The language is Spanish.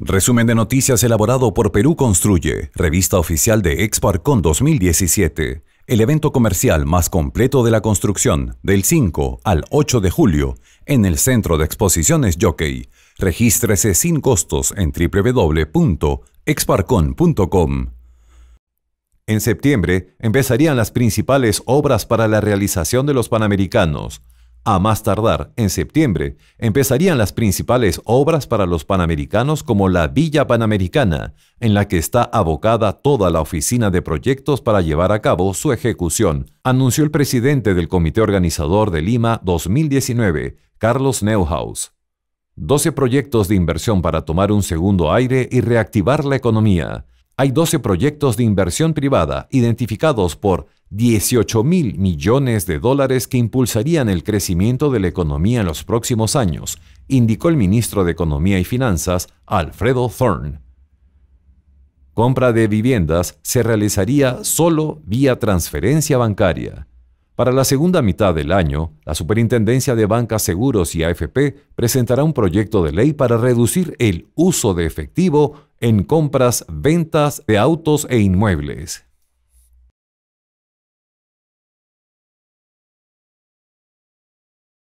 Resumen de noticias elaborado por Perú Construye, revista oficial de Exparcon 2017, el evento comercial más completo de la construcción del 5 al 8 de julio en el Centro de Exposiciones Jockey. Regístrese sin costos en www.exparcon.com. En septiembre empezarían las principales obras para la realización de los Panamericanos a más tardar, en septiembre, empezarían las principales obras para los panamericanos como la Villa Panamericana, en la que está abocada toda la oficina de proyectos para llevar a cabo su ejecución, anunció el presidente del Comité Organizador de Lima 2019, Carlos Neuhaus. 12 proyectos de inversión para tomar un segundo aire y reactivar la economía. Hay 12 proyectos de inversión privada identificados por 18 mil millones de dólares que impulsarían el crecimiento de la economía en los próximos años, indicó el ministro de Economía y Finanzas, Alfredo Thorne. Compra de viviendas se realizaría solo vía transferencia bancaria. Para la segunda mitad del año, la Superintendencia de Bancas Seguros y AFP presentará un proyecto de ley para reducir el uso de efectivo en compras, ventas de autos e inmuebles.